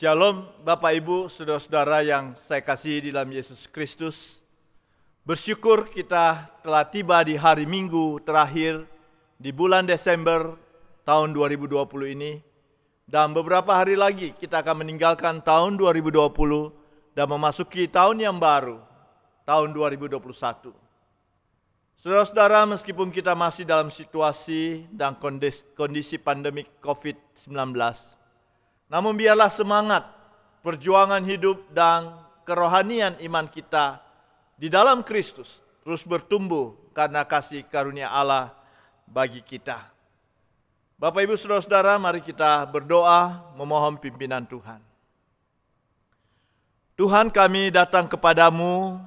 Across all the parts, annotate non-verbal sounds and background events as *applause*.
Shalom Bapak Ibu, Saudara-saudara yang saya kasih di dalam Yesus Kristus. Bersyukur kita telah tiba di hari Minggu terakhir di bulan Desember tahun 2020 ini. Dan beberapa hari lagi kita akan meninggalkan tahun 2020 dan memasuki tahun yang baru, tahun 2021. Saudara-saudara, meskipun kita masih dalam situasi dan kondisi pandemik COVID-19, namun biarlah semangat perjuangan hidup dan kerohanian iman kita di dalam Kristus terus bertumbuh karena kasih karunia Allah bagi kita. Bapak Ibu Saudara-saudara, mari kita berdoa memohon pimpinan Tuhan. Tuhan kami datang kepadamu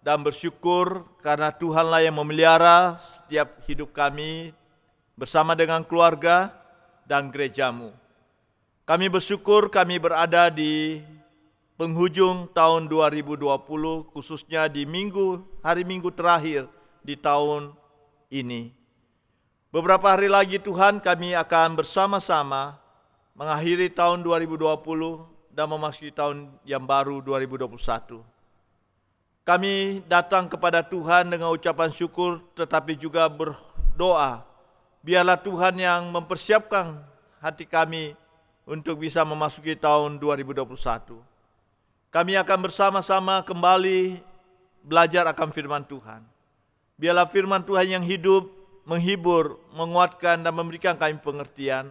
dan bersyukur karena Tuhanlah yang memelihara setiap hidup kami bersama dengan keluarga dan gerejamu. Kami bersyukur kami berada di penghujung tahun 2020 khususnya di minggu hari minggu terakhir di tahun ini. Beberapa hari lagi Tuhan kami akan bersama-sama mengakhiri tahun 2020 dan memasuki tahun yang baru 2021. Kami datang kepada Tuhan dengan ucapan syukur tetapi juga berdoa. Biarlah Tuhan yang mempersiapkan hati kami untuk bisa memasuki tahun 2021. Kami akan bersama-sama kembali belajar akan firman Tuhan. Biarlah firman Tuhan yang hidup menghibur, menguatkan dan memberikan kami pengertian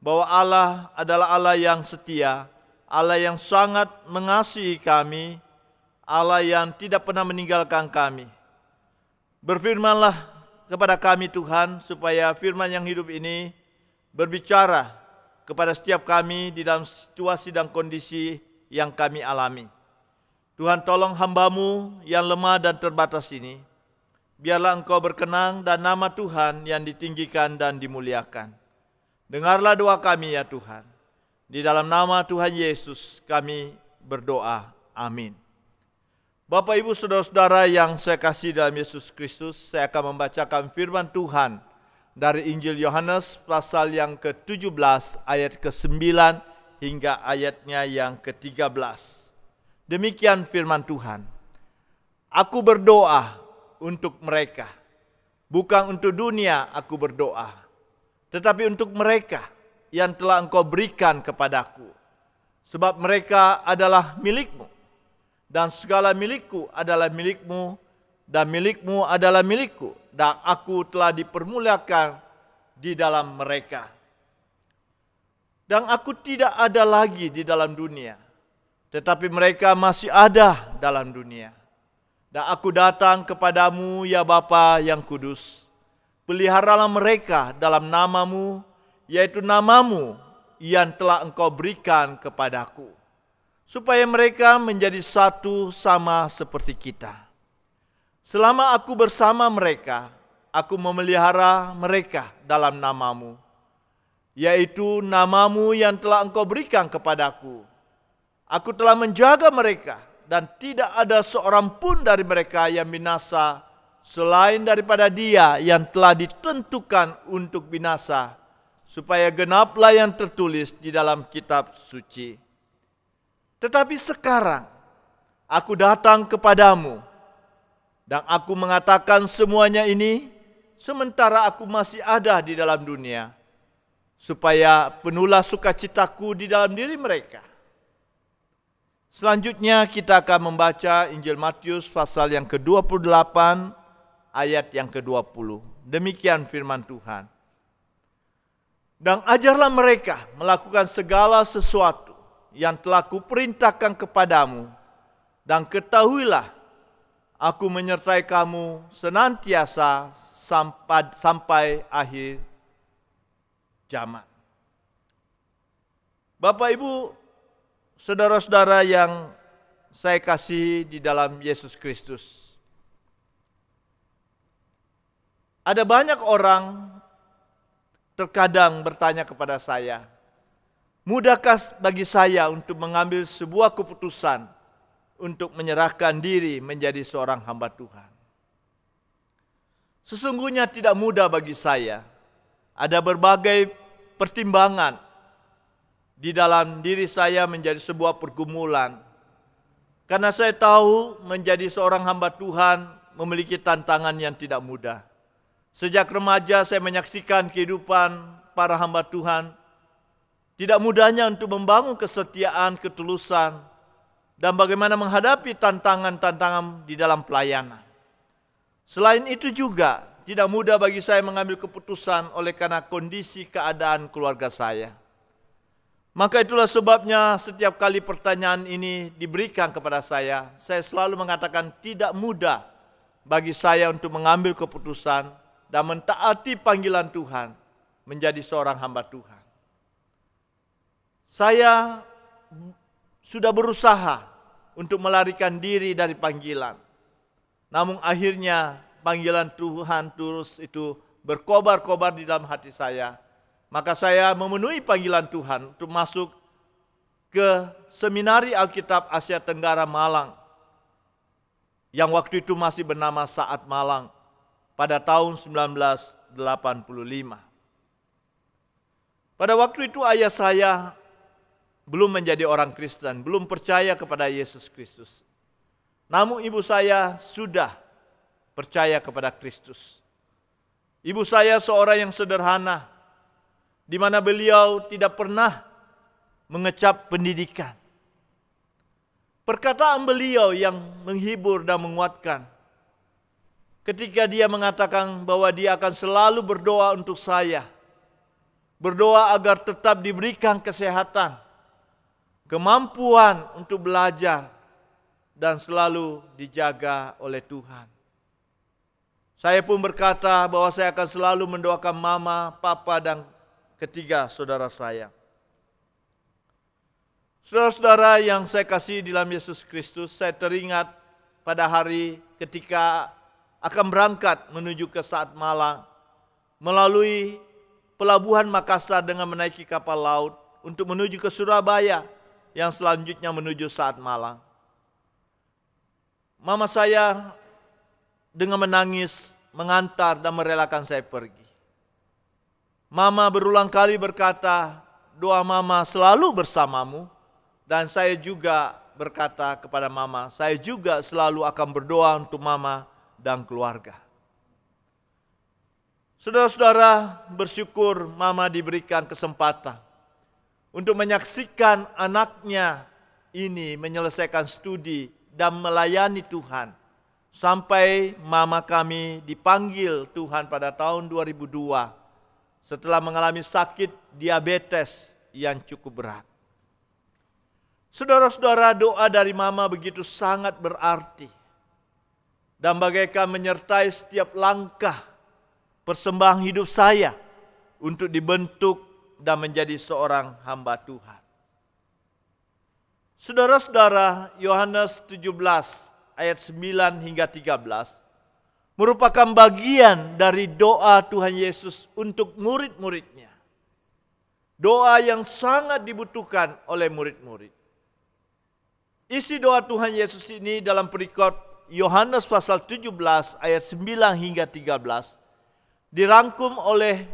bahwa Allah adalah Allah yang setia, Allah yang sangat mengasihi kami, Allah yang tidak pernah meninggalkan kami. Berfirmanlah kepada kami Tuhan supaya firman yang hidup ini berbicara kepada setiap kami di dalam situasi dan kondisi yang kami alami. Tuhan tolong hambamu yang lemah dan terbatas ini. Biarlah engkau berkenang dan nama Tuhan yang ditinggikan dan dimuliakan. Dengarlah doa kami ya Tuhan. Di dalam nama Tuhan Yesus kami berdoa. Amin. Bapak, Ibu, Saudara-saudara yang saya kasih dalam Yesus Kristus, saya akan membacakan firman Tuhan dari Injil Yohanes pasal yang ke-17 ayat ke-9 hingga ayatnya yang ke-13. Demikian firman Tuhan. Aku berdoa untuk mereka. Bukan untuk dunia aku berdoa, tetapi untuk mereka yang telah engkau berikan kepadaku. Sebab mereka adalah milikmu dan segala milikku adalah milikmu dan milikmu adalah milikku dan aku telah dipermuliakan di dalam mereka. Dan aku tidak ada lagi di dalam dunia, tetapi mereka masih ada dalam dunia. Dan aku datang kepadamu ya Bapa yang kudus. Peliharalah mereka dalam namamu, yaitu namamu yang telah engkau berikan kepadaku. Supaya mereka menjadi satu sama seperti kita Selama aku bersama mereka, aku memelihara mereka dalam namamu, yaitu namamu yang telah engkau berikan kepadaku. Aku telah menjaga mereka dan tidak ada seorang pun dari mereka yang binasa selain daripada dia yang telah ditentukan untuk binasa, supaya genaplah yang tertulis di dalam kitab suci. Tetapi sekarang aku datang kepadamu, dan aku mengatakan semuanya ini sementara aku masih ada di dalam dunia. Supaya penulah sukacitaku di dalam diri mereka. Selanjutnya kita akan membaca Injil Matius pasal yang ke-28 ayat yang ke-20. Demikian firman Tuhan. Dan ajarlah mereka melakukan segala sesuatu yang telah kuperintahkan kepadamu. Dan ketahuilah Aku menyertai kamu senantiasa sampai, sampai akhir zaman. Bapak Ibu, saudara-saudara yang saya kasih di dalam Yesus Kristus. Ada banyak orang terkadang bertanya kepada saya, mudahkah bagi saya untuk mengambil sebuah keputusan untuk menyerahkan diri menjadi seorang hamba Tuhan. Sesungguhnya tidak mudah bagi saya. Ada berbagai pertimbangan di dalam diri saya menjadi sebuah pergumulan. Karena saya tahu menjadi seorang hamba Tuhan memiliki tantangan yang tidak mudah. Sejak remaja saya menyaksikan kehidupan para hamba Tuhan. Tidak mudahnya untuk membangun kesetiaan, ketulusan, dan bagaimana menghadapi tantangan-tantangan di dalam pelayanan. Selain itu juga tidak mudah bagi saya mengambil keputusan oleh karena kondisi keadaan keluarga saya. Maka itulah sebabnya setiap kali pertanyaan ini diberikan kepada saya, saya selalu mengatakan tidak mudah bagi saya untuk mengambil keputusan dan mentaati panggilan Tuhan menjadi seorang hamba Tuhan. Saya sudah berusaha untuk melarikan diri dari panggilan. Namun akhirnya panggilan Tuhan terus itu berkobar-kobar di dalam hati saya. Maka saya memenuhi panggilan Tuhan untuk masuk ke Seminari Alkitab Asia Tenggara Malang. Yang waktu itu masih bernama Saat Malang pada tahun 1985. Pada waktu itu ayah saya belum menjadi orang Kristen, belum percaya kepada Yesus Kristus. Namun ibu saya sudah percaya kepada Kristus. Ibu saya seorang yang sederhana, di mana beliau tidak pernah mengecap pendidikan. Perkataan beliau yang menghibur dan menguatkan. Ketika dia mengatakan bahwa dia akan selalu berdoa untuk saya. Berdoa agar tetap diberikan kesehatan kemampuan untuk belajar dan selalu dijaga oleh Tuhan. Saya pun berkata bahwa saya akan selalu mendoakan mama, papa dan ketiga saudara saya. Saudara-saudara yang saya kasih di dalam Yesus Kristus, saya teringat pada hari ketika akan berangkat menuju ke saat Malang melalui pelabuhan Makassar dengan menaiki kapal laut untuk menuju ke Surabaya yang selanjutnya menuju saat malam. Mama saya dengan menangis mengantar dan merelakan saya pergi. Mama berulang kali berkata, doa mama selalu bersamamu. Dan saya juga berkata kepada mama, saya juga selalu akan berdoa untuk mama dan keluarga. Saudara-saudara bersyukur mama diberikan kesempatan untuk menyaksikan anaknya ini menyelesaikan studi dan melayani Tuhan. Sampai mama kami dipanggil Tuhan pada tahun 2002 setelah mengalami sakit diabetes yang cukup berat. Saudara-saudara, doa dari mama begitu sangat berarti dan bagaikan menyertai setiap langkah persembahan hidup saya untuk dibentuk dan menjadi seorang hamba Tuhan. Saudara-saudara, Yohanes 17 ayat 9 hingga 13 merupakan bagian dari doa Tuhan Yesus untuk murid-muridnya. Doa yang sangat dibutuhkan oleh murid-murid. Isi doa Tuhan Yesus ini dalam perikop Yohanes pasal 17 ayat 9 hingga 13 dirangkum oleh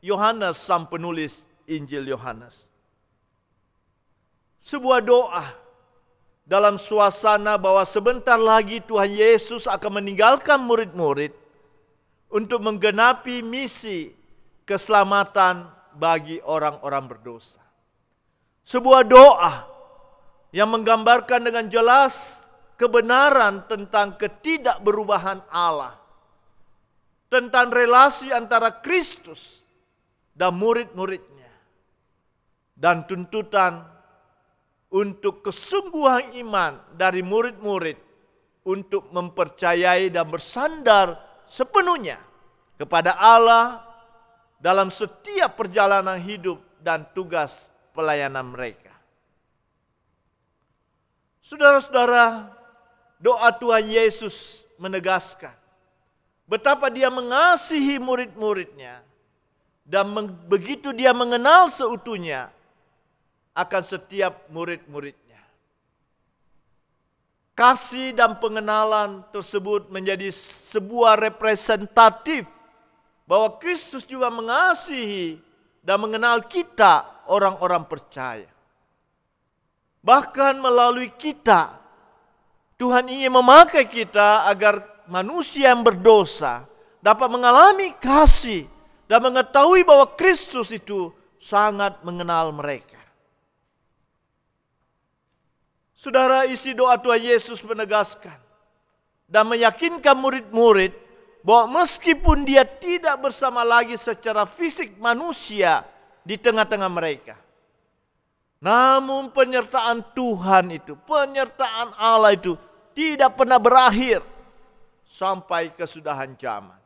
Yohanes sang penulis Injil Yohanes. Sebuah doa dalam suasana bahwa sebentar lagi Tuhan Yesus akan meninggalkan murid-murid untuk menggenapi misi keselamatan bagi orang-orang berdosa. Sebuah doa yang menggambarkan dengan jelas kebenaran tentang ketidakberubahan Allah, tentang relasi antara Kristus dan murid-muridnya. Dan tuntutan untuk kesungguhan iman dari murid-murid untuk mempercayai dan bersandar sepenuhnya kepada Allah dalam setiap perjalanan hidup dan tugas pelayanan mereka. Saudara-saudara, doa Tuhan Yesus menegaskan betapa dia mengasihi murid-muridnya dan begitu dia mengenal seutuhnya akan setiap murid-muridnya. Kasih dan pengenalan tersebut menjadi sebuah representatif bahwa Kristus juga mengasihi dan mengenal kita orang-orang percaya. Bahkan melalui kita Tuhan ingin memakai kita agar manusia yang berdosa dapat mengalami kasih dan mengetahui bahwa Kristus itu sangat mengenal mereka. Saudara isi doa Tuhan Yesus menegaskan dan meyakinkan murid-murid bahwa meskipun dia tidak bersama lagi secara fisik manusia di tengah-tengah mereka. Namun penyertaan Tuhan itu, penyertaan Allah itu tidak pernah berakhir sampai kesudahan zaman.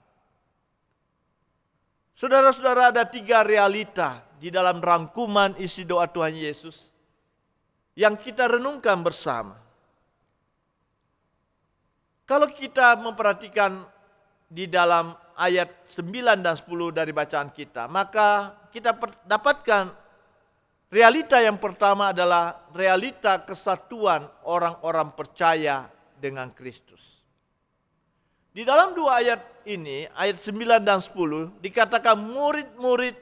Saudara-saudara ada tiga realita di dalam rangkuman isi doa Tuhan Yesus yang kita renungkan bersama. Kalau kita memperhatikan di dalam ayat 9 dan 10 dari bacaan kita, maka kita dapatkan realita yang pertama adalah realita kesatuan orang-orang percaya dengan Kristus. Di dalam dua ayat ini, ayat 9 dan 10, dikatakan murid-murid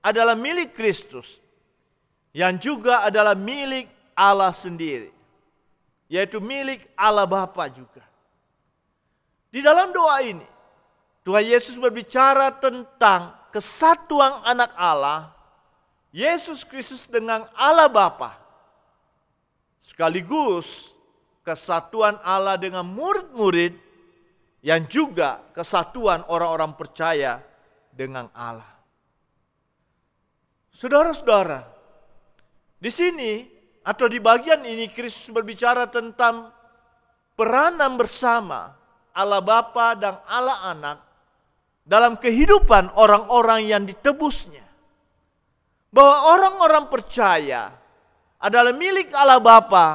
adalah milik Kristus, yang juga adalah milik Allah sendiri, yaitu milik Allah Bapa juga. Di dalam doa ini, Tuhan Yesus berbicara tentang kesatuan anak Allah, Yesus Kristus dengan Allah Bapa, sekaligus kesatuan Allah dengan murid-murid yang juga kesatuan orang-orang percaya dengan Allah. Saudara-saudara, di sini atau di bagian ini Kristus berbicara tentang peranan bersama Allah Bapa dan Allah Anak dalam kehidupan orang-orang yang ditebusnya. Bahwa orang-orang percaya adalah milik Allah Bapa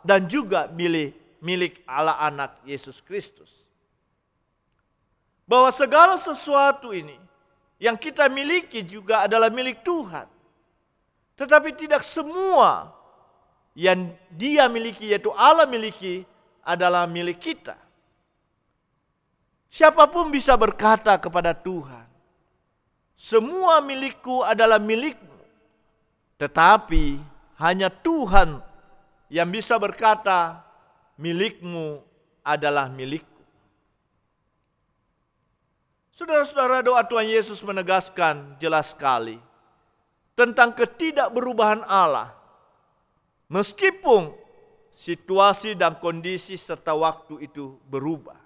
dan juga milik milik Allah Anak Yesus Kristus bahwa segala sesuatu ini yang kita miliki juga adalah milik Tuhan. Tetapi tidak semua yang dia miliki yaitu Allah miliki adalah milik kita. Siapapun bisa berkata kepada Tuhan, semua milikku adalah milikmu. Tetapi hanya Tuhan yang bisa berkata milikmu adalah milik Saudara-saudara, doa Tuhan Yesus menegaskan jelas sekali tentang ketidakberubahan Allah. Meskipun situasi dan kondisi serta waktu itu berubah.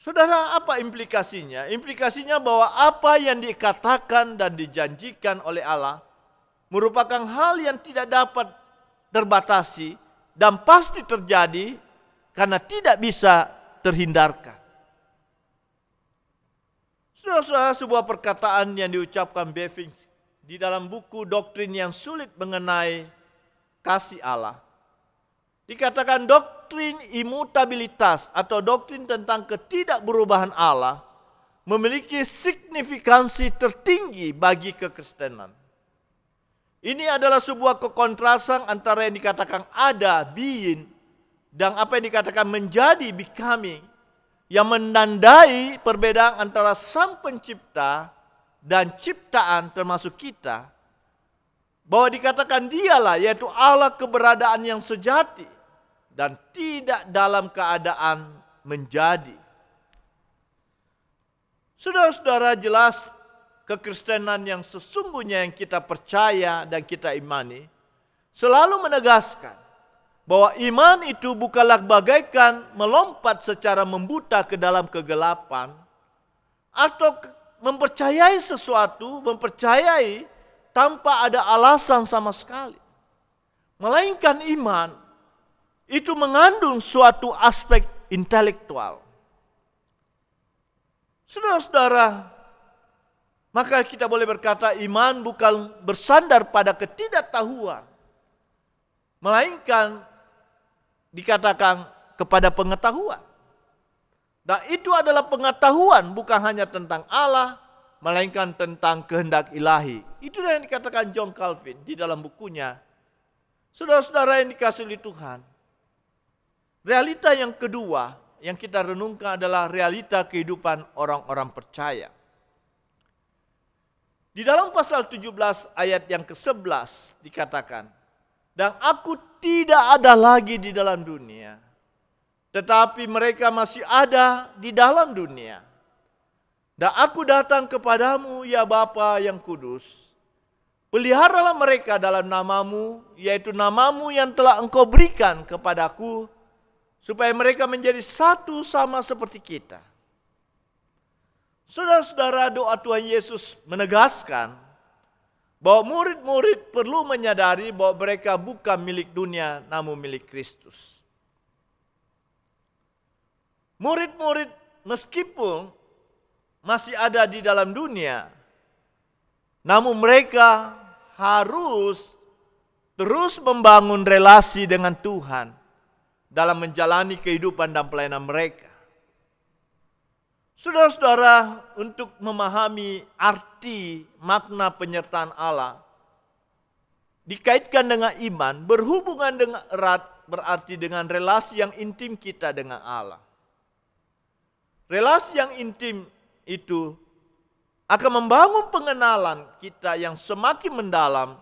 Saudara, apa implikasinya? Implikasinya bahwa apa yang dikatakan dan dijanjikan oleh Allah merupakan hal yang tidak dapat terbatasi dan pasti terjadi karena tidak bisa terhindarkan. Saudara-saudara, sebuah perkataan yang diucapkan Bevin di dalam buku doktrin yang sulit mengenai kasih Allah. Dikatakan doktrin imutabilitas atau doktrin tentang ketidakberubahan Allah memiliki signifikansi tertinggi bagi kekristenan. Ini adalah sebuah kekontrasan antara yang dikatakan ada, being, dan apa yang dikatakan menjadi, becoming, yang menandai perbedaan antara sang pencipta dan ciptaan termasuk kita bahwa dikatakan dialah yaitu Allah keberadaan yang sejati dan tidak dalam keadaan menjadi Saudara-saudara jelas kekristenan yang sesungguhnya yang kita percaya dan kita imani selalu menegaskan bahwa iman itu bukanlah bagaikan melompat secara membuta ke dalam kegelapan atau mempercayai sesuatu, mempercayai tanpa ada alasan sama sekali. Melainkan iman itu mengandung suatu aspek intelektual. Saudara-saudara, maka kita boleh berkata iman bukan bersandar pada ketidaktahuan, melainkan dikatakan kepada pengetahuan. nah itu adalah pengetahuan bukan hanya tentang Allah, melainkan tentang kehendak ilahi. Itu yang dikatakan John Calvin di dalam bukunya. Saudara-saudara yang dikasih oleh Tuhan, realita yang kedua yang kita renungkan adalah realita kehidupan orang-orang percaya. Di dalam pasal 17 ayat yang ke-11 dikatakan, dan aku tidak ada lagi di dalam dunia. Tetapi mereka masih ada di dalam dunia. Dan aku datang kepadamu ya Bapa yang kudus. Peliharalah mereka dalam namamu, yaitu namamu yang telah engkau berikan kepadaku, supaya mereka menjadi satu sama seperti kita. Saudara-saudara doa Tuhan Yesus menegaskan bahwa murid-murid perlu menyadari bahwa mereka bukan milik dunia namun milik Kristus. Murid-murid meskipun masih ada di dalam dunia, namun mereka harus terus membangun relasi dengan Tuhan dalam menjalani kehidupan dan pelayanan mereka. Saudara-saudara, untuk memahami arti makna penyertaan Allah dikaitkan dengan iman, berhubungan dengan erat berarti dengan relasi yang intim kita dengan Allah. Relasi yang intim itu akan membangun pengenalan kita yang semakin mendalam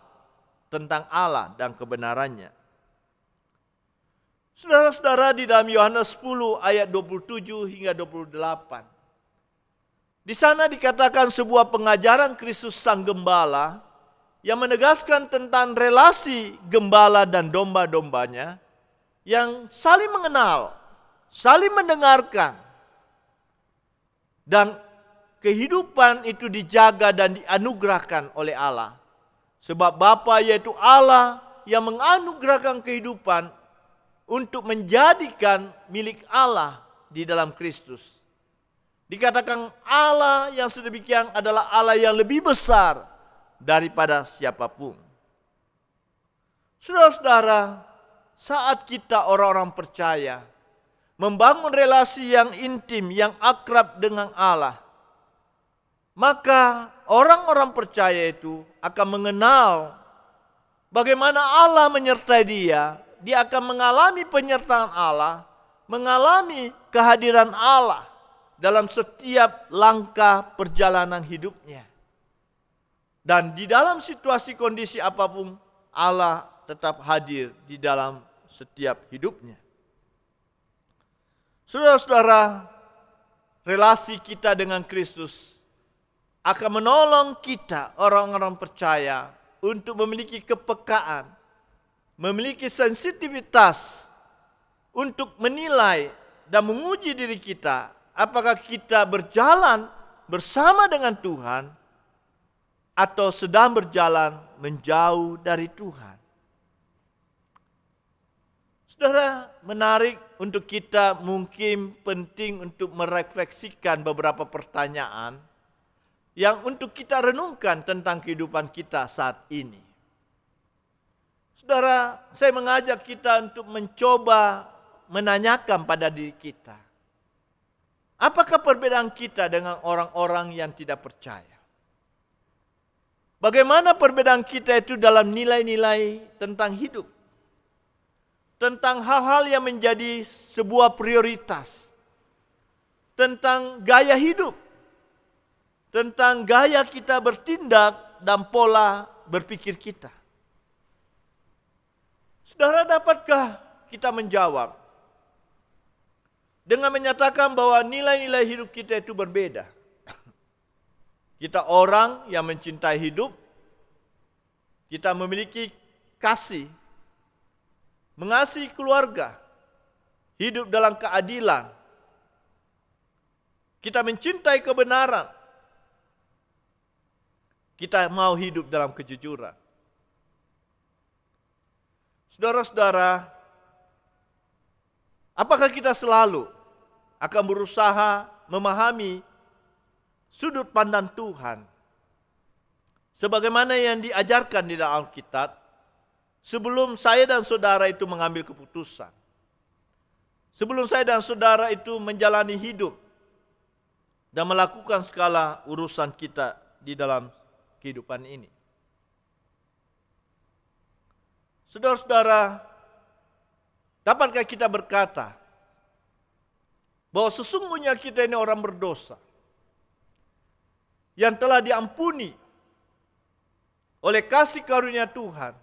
tentang Allah dan kebenarannya. Saudara-saudara di dalam Yohanes 10 ayat 27 hingga 28. Di sana dikatakan sebuah pengajaran Kristus Sang Gembala yang menegaskan tentang relasi gembala dan domba-dombanya yang saling mengenal, saling mendengarkan. Dan kehidupan itu dijaga dan dianugerahkan oleh Allah. Sebab Bapa yaitu Allah yang menganugerahkan kehidupan untuk menjadikan milik Allah di dalam Kristus. Dikatakan Allah yang sedemikian adalah Allah yang lebih besar daripada siapapun. Saudara-saudara, saat kita orang-orang percaya membangun relasi yang intim, yang akrab dengan Allah, maka orang-orang percaya itu akan mengenal bagaimana Allah menyertai dia. Dia akan mengalami penyertaan Allah, mengalami kehadiran Allah dalam setiap langkah perjalanan hidupnya. Dan di dalam situasi kondisi apapun, Allah tetap hadir di dalam setiap hidupnya. Saudara-saudara, relasi kita dengan Kristus akan menolong kita, orang-orang percaya, untuk memiliki kepekaan, memiliki sensitivitas untuk menilai dan menguji diri kita apakah kita berjalan bersama dengan Tuhan atau sedang berjalan menjauh dari Tuhan. Saudara, menarik untuk kita mungkin penting untuk merefleksikan beberapa pertanyaan yang untuk kita renungkan tentang kehidupan kita saat ini. Saudara, saya mengajak kita untuk mencoba menanyakan pada diri kita Apakah perbedaan kita dengan orang-orang yang tidak percaya? Bagaimana perbedaan kita itu dalam nilai-nilai tentang hidup? Tentang hal-hal yang menjadi sebuah prioritas. Tentang gaya hidup. Tentang gaya kita bertindak dan pola berpikir kita. Saudara dapatkah kita menjawab dengan menyatakan bahwa nilai-nilai hidup kita itu berbeda. *laughs* Kita orang yang mencintai hidup, kita memiliki kasih, mengasihi keluarga, hidup dalam keadilan. Kita mencintai kebenaran. Kita mau hidup dalam kejujuran. Saudara-saudara, apakah kita selalu akan berusaha memahami sudut pandang Tuhan. Sebagaimana yang diajarkan di dalam Alkitab, sebelum saya dan saudara itu mengambil keputusan, sebelum saya dan saudara itu menjalani hidup dan melakukan segala urusan kita di dalam kehidupan ini. Saudara-saudara, dapatkah kita berkata, bahwa sesungguhnya kita ini orang berdosa yang telah diampuni oleh kasih karunia Tuhan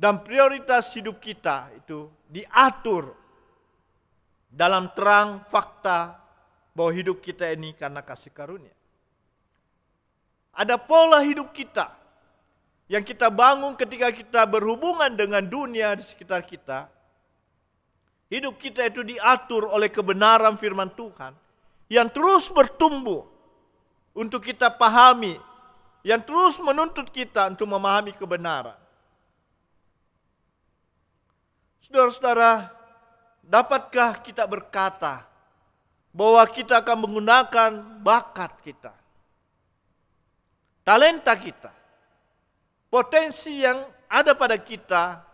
dan prioritas hidup kita itu diatur dalam terang fakta bahwa hidup kita ini karena kasih karunia. Ada pola hidup kita yang kita bangun ketika kita berhubungan dengan dunia di sekitar kita Hidup kita itu diatur oleh kebenaran firman Tuhan yang terus bertumbuh untuk kita pahami, yang terus menuntut kita untuk memahami kebenaran. Saudara-saudara, dapatkah kita berkata bahwa kita akan menggunakan bakat kita, talenta kita, potensi yang ada pada kita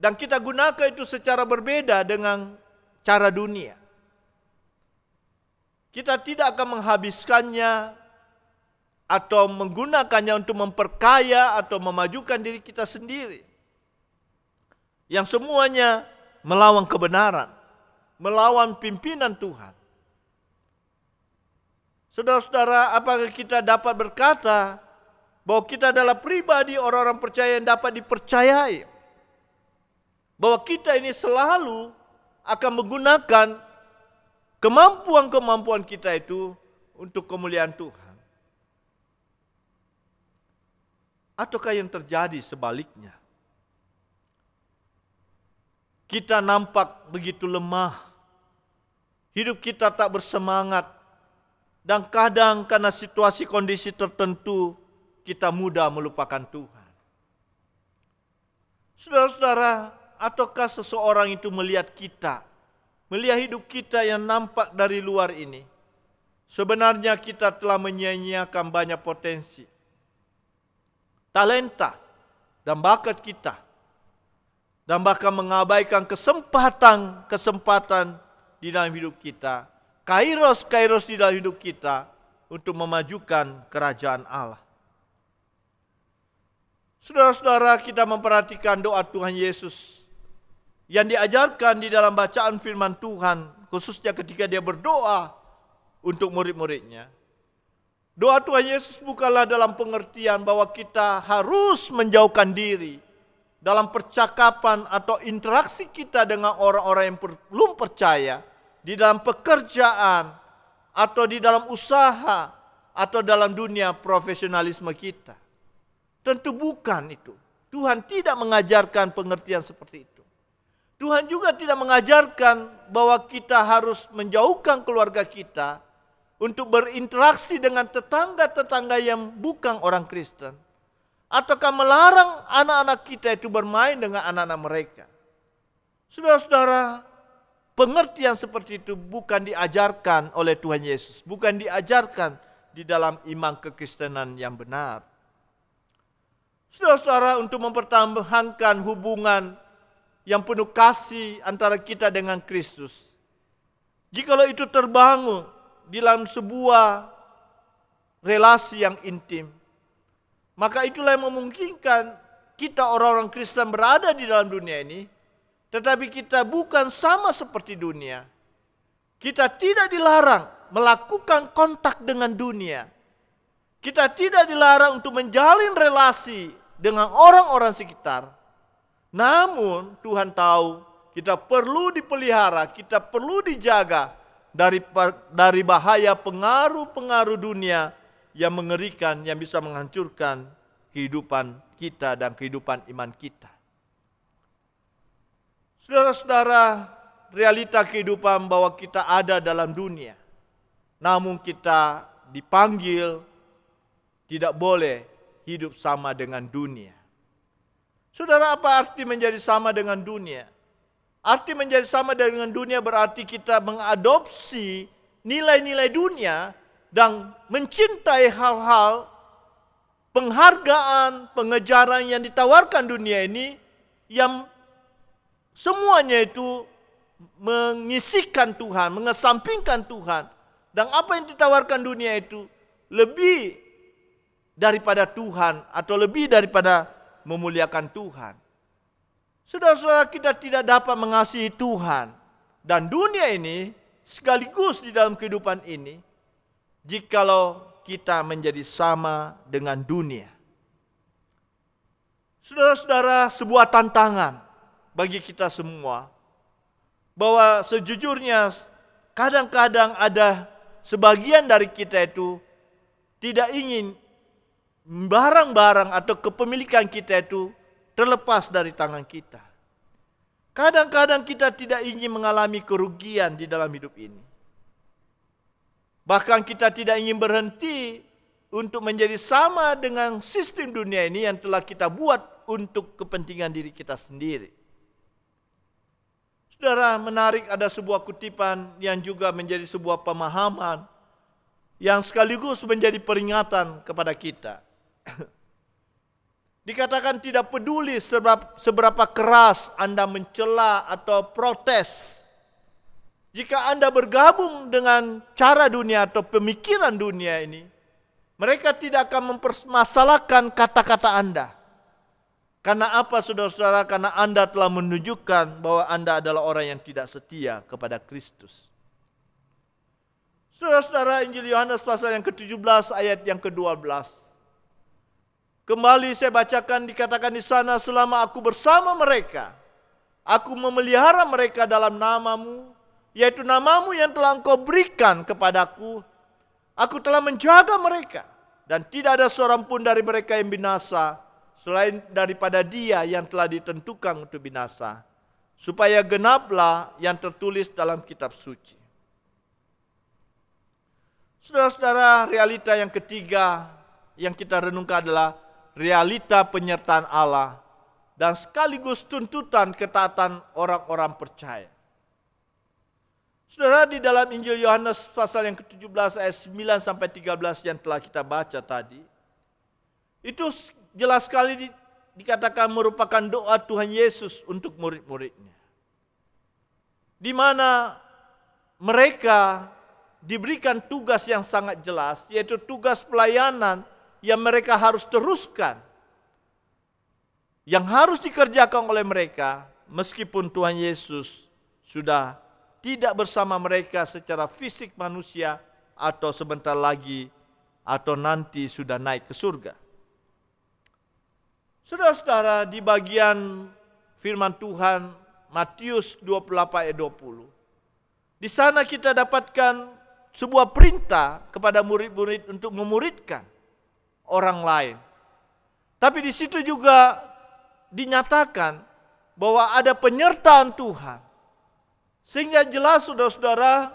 dan kita gunakan itu secara berbeda dengan cara dunia. Kita tidak akan menghabiskannya atau menggunakannya untuk memperkaya atau memajukan diri kita sendiri. Yang semuanya melawan kebenaran, melawan pimpinan Tuhan. Saudara-saudara, apakah kita dapat berkata bahwa kita adalah pribadi orang-orang percaya yang dapat dipercayai? bahwa kita ini selalu akan menggunakan kemampuan-kemampuan kita itu untuk kemuliaan Tuhan. Ataukah yang terjadi sebaliknya? Kita nampak begitu lemah, hidup kita tak bersemangat, dan kadang karena situasi kondisi tertentu kita mudah melupakan Tuhan. Saudara-saudara, ataukah seseorang itu melihat kita, melihat hidup kita yang nampak dari luar ini? Sebenarnya kita telah menyia-nyiakan banyak potensi, talenta, dan bakat kita. Dan bahkan mengabaikan kesempatan-kesempatan di dalam hidup kita. Kairos-kairos di dalam hidup kita untuk memajukan kerajaan Allah. Saudara-saudara kita memperhatikan doa Tuhan Yesus yang diajarkan di dalam bacaan firman Tuhan, khususnya ketika dia berdoa untuk murid-muridnya. Doa Tuhan Yesus bukanlah dalam pengertian bahwa kita harus menjauhkan diri dalam percakapan atau interaksi kita dengan orang-orang yang belum percaya di dalam pekerjaan atau di dalam usaha atau dalam dunia profesionalisme kita. Tentu bukan itu. Tuhan tidak mengajarkan pengertian seperti itu. Tuhan juga tidak mengajarkan bahwa kita harus menjauhkan keluarga kita untuk berinteraksi dengan tetangga-tetangga yang bukan orang Kristen. Ataukah melarang anak-anak kita itu bermain dengan anak-anak mereka. Saudara-saudara, pengertian seperti itu bukan diajarkan oleh Tuhan Yesus. Bukan diajarkan di dalam iman kekristenan yang benar. Saudara-saudara, untuk mempertahankan hubungan yang penuh kasih antara kita dengan Kristus. Jikalau itu terbangun di dalam sebuah relasi yang intim, maka itulah yang memungkinkan kita orang-orang Kristen berada di dalam dunia ini, tetapi kita bukan sama seperti dunia. Kita tidak dilarang melakukan kontak dengan dunia. Kita tidak dilarang untuk menjalin relasi dengan orang-orang sekitar. Namun Tuhan tahu kita perlu dipelihara, kita perlu dijaga dari dari bahaya pengaruh-pengaruh dunia yang mengerikan yang bisa menghancurkan kehidupan kita dan kehidupan iman kita. Saudara-saudara, realita kehidupan bahwa kita ada dalam dunia. Namun kita dipanggil tidak boleh hidup sama dengan dunia. Saudara, apa arti menjadi sama dengan dunia? Arti menjadi sama dengan dunia berarti kita mengadopsi nilai-nilai dunia dan mencintai hal-hal penghargaan, pengejaran yang ditawarkan dunia ini yang semuanya itu mengisikan Tuhan, mengesampingkan Tuhan. Dan apa yang ditawarkan dunia itu lebih daripada Tuhan atau lebih daripada memuliakan Tuhan. Saudara-saudara kita tidak dapat mengasihi Tuhan dan dunia ini sekaligus di dalam kehidupan ini jikalau kita menjadi sama dengan dunia. Saudara-saudara, sebuah tantangan bagi kita semua bahwa sejujurnya kadang-kadang ada sebagian dari kita itu tidak ingin barang-barang atau kepemilikan kita itu terlepas dari tangan kita. Kadang-kadang kita tidak ingin mengalami kerugian di dalam hidup ini. Bahkan kita tidak ingin berhenti untuk menjadi sama dengan sistem dunia ini yang telah kita buat untuk kepentingan diri kita sendiri. Saudara, menarik ada sebuah kutipan yang juga menjadi sebuah pemahaman yang sekaligus menjadi peringatan kepada kita. *laughs* Dikatakan tidak peduli seberapa, seberapa keras Anda mencela atau protes. Jika Anda bergabung dengan cara dunia atau pemikiran dunia ini, mereka tidak akan mempermasalahkan kata-kata Anda. Karena apa saudara-saudara? Karena Anda telah menunjukkan bahwa Anda adalah orang yang tidak setia kepada Kristus. Saudara-saudara Injil Yohanes pasal yang ke-17 ayat yang ke-12. Kembali saya bacakan dikatakan di sana selama aku bersama mereka. Aku memelihara mereka dalam namamu, yaitu namamu yang telah engkau berikan kepadaku. Aku telah menjaga mereka dan tidak ada seorang pun dari mereka yang binasa selain daripada dia yang telah ditentukan untuk binasa. Supaya genaplah yang tertulis dalam kitab suci. Saudara-saudara, realita yang ketiga yang kita renungkan adalah realita penyertaan Allah dan sekaligus tuntutan ketaatan orang-orang percaya. Saudara di dalam Injil Yohanes pasal yang ke-17 ayat 9 sampai 13 yang telah kita baca tadi itu jelas sekali dikatakan merupakan doa Tuhan Yesus untuk murid-muridnya. Di mana mereka diberikan tugas yang sangat jelas yaitu tugas pelayanan yang mereka harus teruskan. Yang harus dikerjakan oleh mereka meskipun Tuhan Yesus sudah tidak bersama mereka secara fisik manusia atau sebentar lagi atau nanti sudah naik ke surga. Saudara-saudara di bagian firman Tuhan Matius 28 ayat 20. Di sana kita dapatkan sebuah perintah kepada murid-murid untuk memuridkan orang lain. Tapi di situ juga dinyatakan bahwa ada penyertaan Tuhan. Sehingga jelas saudara-saudara,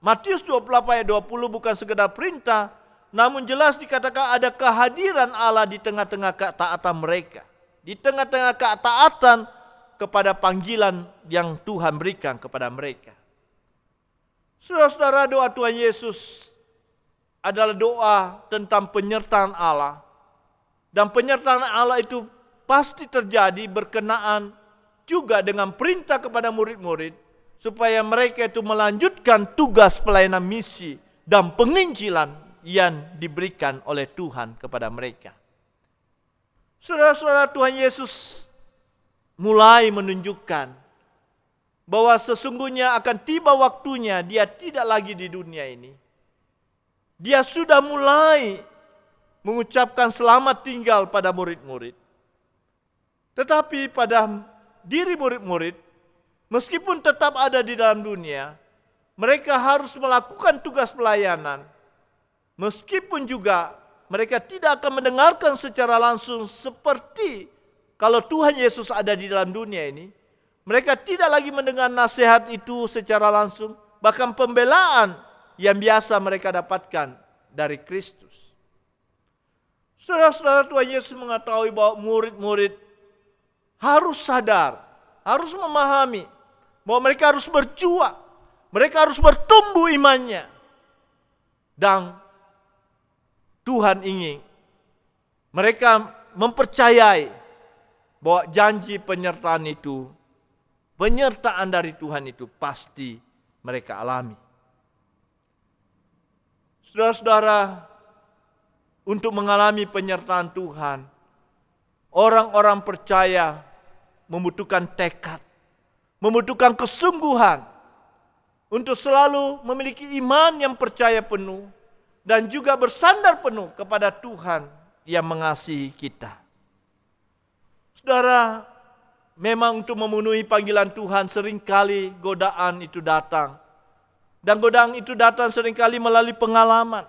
Matius 28 ayat 20 bukan sekedar perintah, namun jelas dikatakan ada kehadiran Allah di tengah-tengah ketaatan mereka. Di tengah-tengah ketaatan kepada panggilan yang Tuhan berikan kepada mereka. Saudara-saudara doa Tuhan Yesus adalah doa tentang penyertaan Allah. Dan penyertaan Allah itu pasti terjadi berkenaan juga dengan perintah kepada murid-murid supaya mereka itu melanjutkan tugas pelayanan misi dan penginjilan yang diberikan oleh Tuhan kepada mereka. Saudara-saudara Tuhan Yesus mulai menunjukkan bahwa sesungguhnya akan tiba waktunya dia tidak lagi di dunia ini dia sudah mulai mengucapkan selamat tinggal pada murid-murid. Tetapi pada diri murid-murid, meskipun tetap ada di dalam dunia, mereka harus melakukan tugas pelayanan. Meskipun juga mereka tidak akan mendengarkan secara langsung seperti kalau Tuhan Yesus ada di dalam dunia ini, mereka tidak lagi mendengar nasihat itu secara langsung, bahkan pembelaan yang biasa mereka dapatkan dari Kristus. Saudara-saudara Tuhan Yesus mengetahui bahwa murid-murid harus sadar, harus memahami bahwa mereka harus berjuang, mereka harus bertumbuh imannya. Dan Tuhan ingin mereka mempercayai bahwa janji penyertaan itu, penyertaan dari Tuhan itu pasti mereka alami. Saudara-saudara, untuk mengalami penyertaan Tuhan, orang-orang percaya membutuhkan tekad, membutuhkan kesungguhan untuk selalu memiliki iman yang percaya penuh dan juga bersandar penuh kepada Tuhan yang mengasihi kita. Saudara, memang untuk memenuhi panggilan Tuhan seringkali godaan itu datang dan godaan itu datang seringkali melalui pengalaman.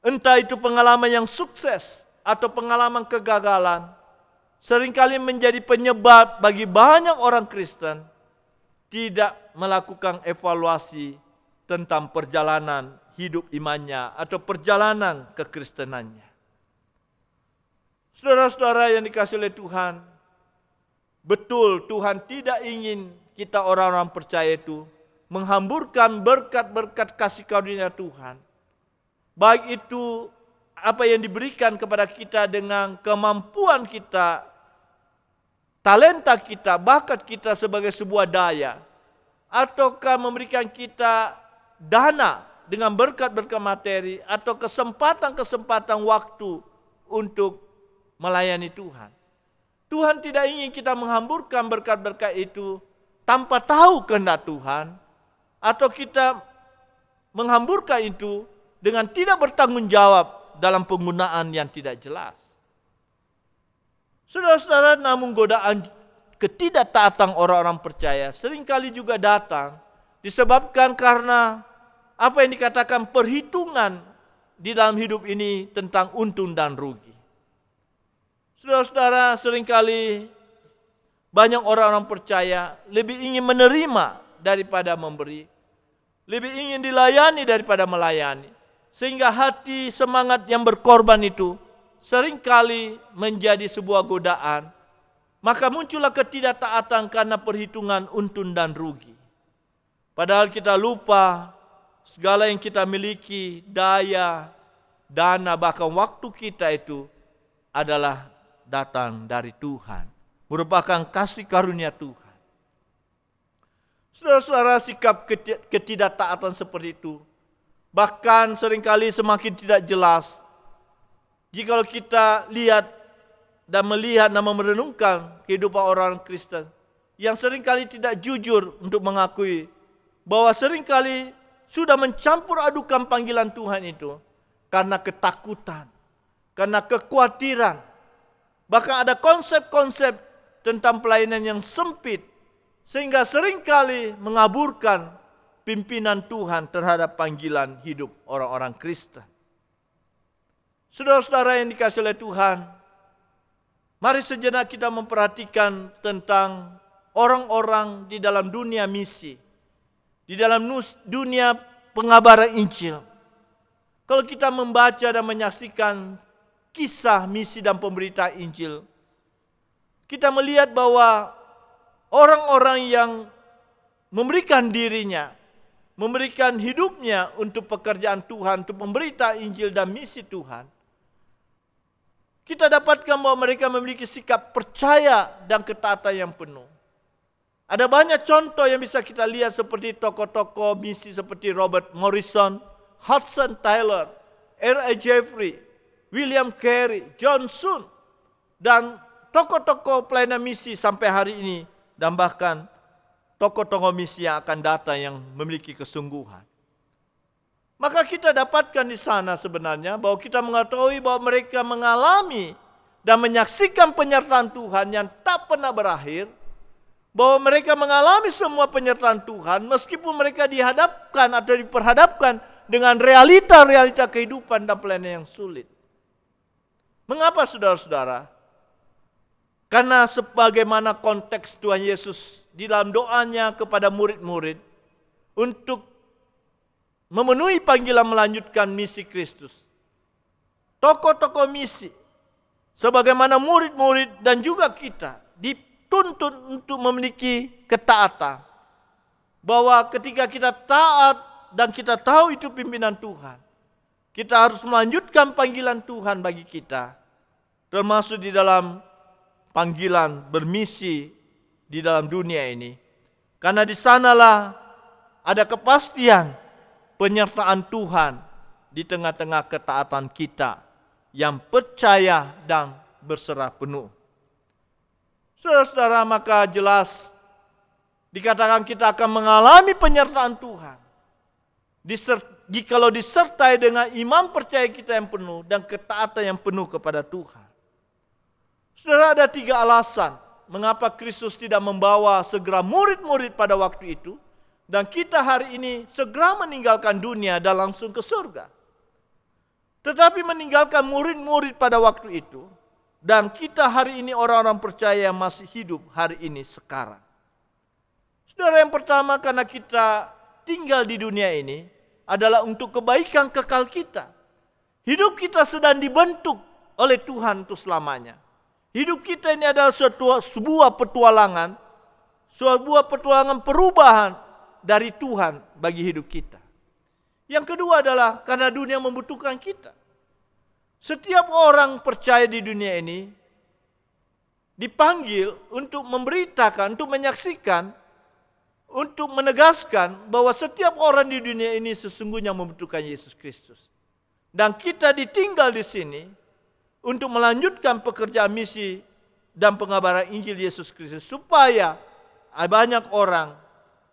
Entah itu pengalaman yang sukses atau pengalaman kegagalan. Seringkali menjadi penyebab bagi banyak orang Kristen tidak melakukan evaluasi tentang perjalanan hidup imannya atau perjalanan kekristenannya. Saudara-saudara yang dikasih oleh Tuhan, betul Tuhan tidak ingin kita orang-orang percaya itu menghamburkan berkat-berkat kasih karunia Tuhan. Baik itu apa yang diberikan kepada kita dengan kemampuan kita, talenta kita, bakat kita sebagai sebuah daya. Ataukah memberikan kita dana dengan berkat-berkat materi atau kesempatan-kesempatan waktu untuk melayani Tuhan. Tuhan tidak ingin kita menghamburkan berkat-berkat itu tanpa tahu kehendak Tuhan, atau kita menghamburkan itu dengan tidak bertanggung jawab dalam penggunaan yang tidak jelas. Saudara-saudara, namun godaan ketidaktaatan orang-orang percaya seringkali juga datang disebabkan karena apa yang dikatakan perhitungan di dalam hidup ini tentang untung dan rugi. Saudara-saudara, seringkali banyak orang-orang percaya lebih ingin menerima daripada memberi, lebih ingin dilayani daripada melayani. Sehingga hati semangat yang berkorban itu seringkali menjadi sebuah godaan. Maka muncullah ketidaktaatan karena perhitungan untung dan rugi. Padahal kita lupa segala yang kita miliki, daya, dana, bahkan waktu kita itu adalah datang dari Tuhan. Merupakan kasih karunia Tuhan. Saudara-saudara sikap ketidaktaatan seperti itu. Bahkan seringkali semakin tidak jelas. Jika kita lihat dan melihat dan merenungkan kehidupan orang Kristen. Yang seringkali tidak jujur untuk mengakui. Bahwa seringkali sudah mencampur adukan panggilan Tuhan itu. Karena ketakutan. Karena kekhawatiran. Bahkan ada konsep-konsep tentang pelayanan yang sempit sehingga seringkali mengaburkan pimpinan Tuhan terhadap panggilan hidup orang-orang Kristen. Saudara-saudara yang dikasih oleh Tuhan, mari sejenak kita memperhatikan tentang orang-orang di dalam dunia misi, di dalam dunia pengabaran Injil. Kalau kita membaca dan menyaksikan kisah misi dan pemberita Injil, kita melihat bahwa orang-orang yang memberikan dirinya, memberikan hidupnya untuk pekerjaan Tuhan, untuk memberita Injil dan misi Tuhan. Kita dapatkan bahwa mereka memiliki sikap percaya dan ketaatan yang penuh. Ada banyak contoh yang bisa kita lihat seperti tokoh-tokoh misi seperti Robert Morrison, Hudson Taylor, R.A. Jeffrey, William Carey, John Soon, dan tokoh-tokoh pelayanan misi sampai hari ini dan bahkan tokoh-tokoh misi yang akan datang yang memiliki kesungguhan. Maka kita dapatkan di sana sebenarnya bahwa kita mengetahui bahwa mereka mengalami dan menyaksikan penyertaan Tuhan yang tak pernah berakhir. Bahwa mereka mengalami semua penyertaan Tuhan meskipun mereka dihadapkan atau diperhadapkan dengan realita-realita kehidupan dan pelayanan yang sulit. Mengapa saudara-saudara? Karena sebagaimana konteks Tuhan Yesus di dalam doanya kepada murid-murid untuk memenuhi panggilan melanjutkan misi Kristus. Tokoh-tokoh misi sebagaimana murid-murid dan juga kita dituntut untuk memiliki ketaatan. Bahwa ketika kita taat dan kita tahu itu pimpinan Tuhan, kita harus melanjutkan panggilan Tuhan bagi kita. Termasuk di dalam panggilan bermisi di dalam dunia ini. Karena di sanalah ada kepastian penyertaan Tuhan di tengah-tengah ketaatan kita yang percaya dan berserah penuh. Saudara-saudara, maka jelas dikatakan kita akan mengalami penyertaan Tuhan. jika disertai dengan iman percaya kita yang penuh dan ketaatan yang penuh kepada Tuhan. Saudara ada tiga alasan mengapa Kristus tidak membawa segera murid-murid pada waktu itu dan kita hari ini segera meninggalkan dunia dan langsung ke surga. Tetapi meninggalkan murid-murid pada waktu itu dan kita hari ini orang-orang percaya masih hidup hari ini sekarang. Saudara yang pertama karena kita tinggal di dunia ini adalah untuk kebaikan kekal kita. Hidup kita sedang dibentuk oleh Tuhan itu selamanya. Hidup kita ini adalah suatu, sebuah petualangan, sebuah petualangan perubahan dari Tuhan bagi hidup kita. Yang kedua adalah karena dunia membutuhkan kita. Setiap orang percaya di dunia ini dipanggil untuk memberitakan, untuk menyaksikan, untuk menegaskan bahwa setiap orang di dunia ini sesungguhnya membutuhkan Yesus Kristus. Dan kita ditinggal di sini untuk melanjutkan pekerjaan misi dan pengabaran Injil Yesus Kristus supaya banyak orang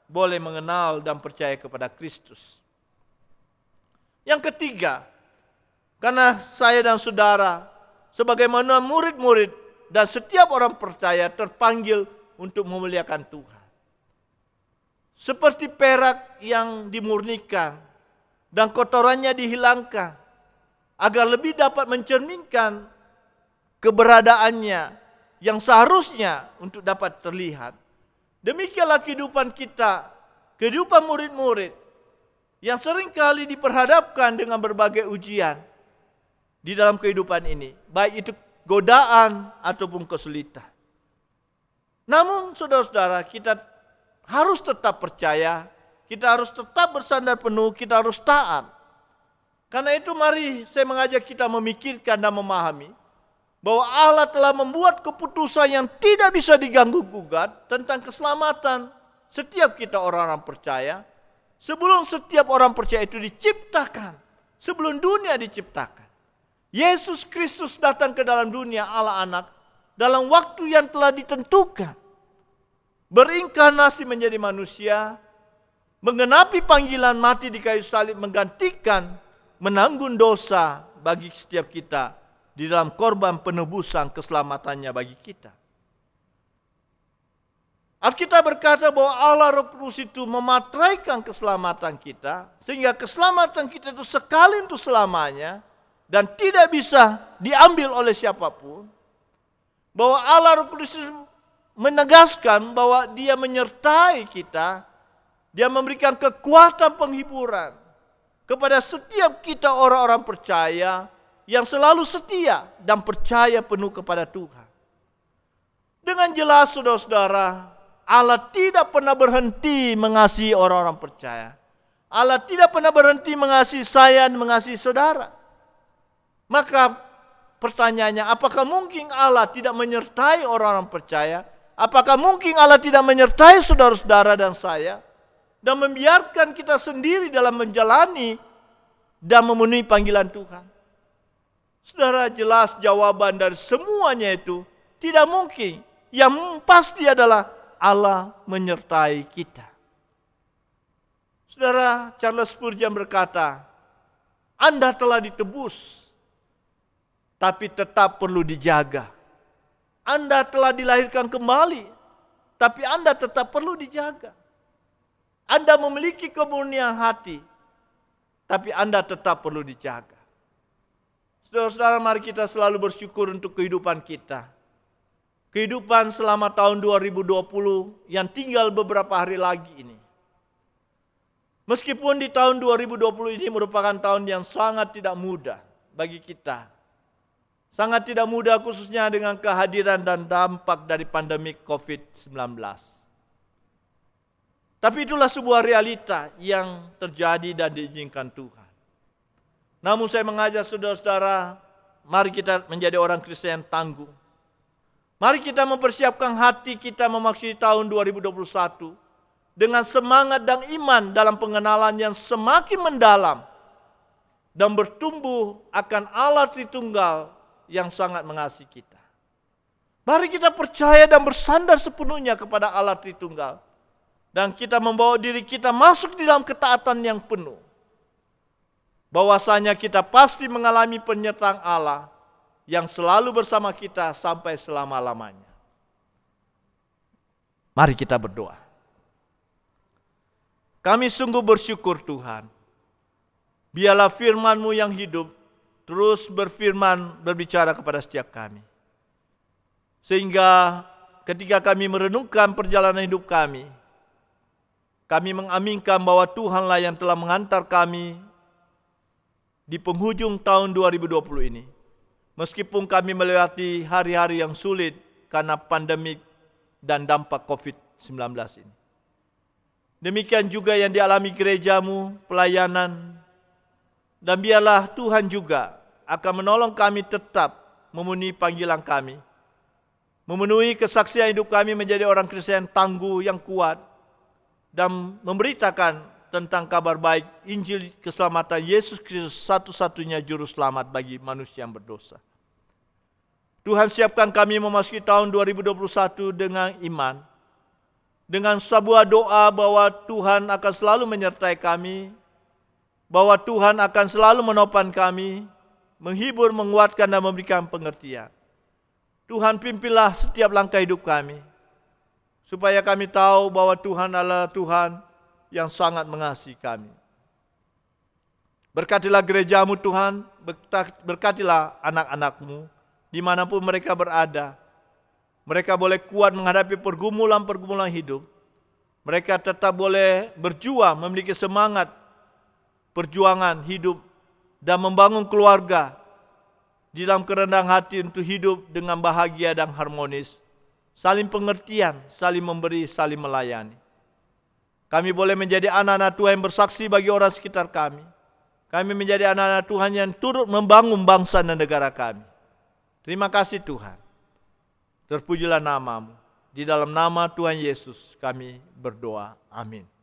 boleh mengenal dan percaya kepada Kristus. Yang ketiga, karena saya dan saudara sebagaimana murid-murid dan setiap orang percaya terpanggil untuk memuliakan Tuhan. Seperti perak yang dimurnikan dan kotorannya dihilangkan agar lebih dapat mencerminkan keberadaannya yang seharusnya untuk dapat terlihat. Demikianlah kehidupan kita, kehidupan murid-murid yang seringkali diperhadapkan dengan berbagai ujian di dalam kehidupan ini, baik itu godaan ataupun kesulitan. Namun saudara-saudara, kita harus tetap percaya, kita harus tetap bersandar penuh, kita harus taat karena itu mari saya mengajak kita memikirkan dan memahami bahwa Allah telah membuat keputusan yang tidak bisa diganggu gugat tentang keselamatan setiap kita orang-orang percaya sebelum setiap orang percaya itu diciptakan, sebelum dunia diciptakan. Yesus Kristus datang ke dalam dunia Allah anak dalam waktu yang telah ditentukan. Berinkarnasi menjadi manusia, mengenapi panggilan mati di kayu salib menggantikan menanggung dosa bagi setiap kita di dalam korban penebusan keselamatannya bagi kita. Alkitab berkata bahwa Allah Roh Kudus itu mematraikan keselamatan kita sehingga keselamatan kita itu sekali untuk selamanya dan tidak bisa diambil oleh siapapun. Bahwa Allah Roh Kudus itu menegaskan bahwa Dia menyertai kita, Dia memberikan kekuatan penghiburan, kepada setiap kita orang-orang percaya yang selalu setia dan percaya penuh kepada Tuhan. Dengan jelas saudara-saudara, Allah tidak pernah berhenti mengasihi orang-orang percaya. Allah tidak pernah berhenti mengasihi saya dan mengasihi saudara. Maka pertanyaannya, apakah mungkin Allah tidak menyertai orang-orang percaya? Apakah mungkin Allah tidak menyertai saudara-saudara dan saya? dan membiarkan kita sendiri dalam menjalani dan memenuhi panggilan Tuhan. Saudara, jelas jawaban dari semuanya itu tidak mungkin. Yang pasti adalah Allah menyertai kita. Saudara, Charles Spurgeon berkata, "Anda telah ditebus, tapi tetap perlu dijaga. Anda telah dilahirkan kembali, tapi Anda tetap perlu dijaga." Anda memiliki kemurnian hati, tapi Anda tetap perlu dijaga. Saudara-saudara, mari kita selalu bersyukur untuk kehidupan kita. Kehidupan selama tahun 2020 yang tinggal beberapa hari lagi ini. Meskipun di tahun 2020 ini merupakan tahun yang sangat tidak mudah bagi kita. Sangat tidak mudah khususnya dengan kehadiran dan dampak dari pandemi COVID-19. Tapi itulah sebuah realita yang terjadi dan diizinkan Tuhan. Namun saya mengajak saudara-saudara, mari kita menjadi orang Kristen yang tangguh. Mari kita mempersiapkan hati kita memasuki tahun 2021 dengan semangat dan iman dalam pengenalan yang semakin mendalam dan bertumbuh akan Allah Tritunggal yang sangat mengasihi kita. Mari kita percaya dan bersandar sepenuhnya kepada Allah Tritunggal dan kita membawa diri kita masuk di dalam ketaatan yang penuh. Bahwasanya kita pasti mengalami penyertaan Allah yang selalu bersama kita sampai selama-lamanya. Mari kita berdoa. Kami sungguh bersyukur Tuhan. Biarlah firman-Mu yang hidup terus berfirman berbicara kepada setiap kami. Sehingga ketika kami merenungkan perjalanan hidup kami, kami mengaminkan bahwa Tuhanlah yang telah mengantar kami di penghujung tahun 2020 ini. Meskipun kami melewati hari-hari yang sulit karena pandemik dan dampak COVID-19 ini. Demikian juga yang dialami gerejamu, pelayanan, dan biarlah Tuhan juga akan menolong kami tetap memenuhi panggilan kami. Memenuhi kesaksian hidup kami menjadi orang Kristen tangguh yang kuat dan memberitakan tentang kabar baik Injil keselamatan Yesus Kristus satu-satunya juru selamat bagi manusia yang berdosa. Tuhan siapkan kami memasuki tahun 2021 dengan iman, dengan sebuah doa bahwa Tuhan akan selalu menyertai kami, bahwa Tuhan akan selalu menopang kami, menghibur, menguatkan, dan memberikan pengertian. Tuhan pimpinlah setiap langkah hidup kami supaya kami tahu bahwa Tuhan adalah Tuhan yang sangat mengasihi kami. Berkatilah gerejamu Tuhan, berkatilah anak-anakmu, dimanapun mereka berada. Mereka boleh kuat menghadapi pergumulan-pergumulan hidup. Mereka tetap boleh berjuang, memiliki semangat perjuangan hidup dan membangun keluarga di dalam kerendahan hati untuk hidup dengan bahagia dan harmonis saling pengertian, saling memberi, saling melayani. Kami boleh menjadi anak-anak Tuhan yang bersaksi bagi orang sekitar kami. Kami menjadi anak-anak Tuhan yang turut membangun bangsa dan negara kami. Terima kasih Tuhan. Terpujilah namamu. Di dalam nama Tuhan Yesus kami berdoa. Amin.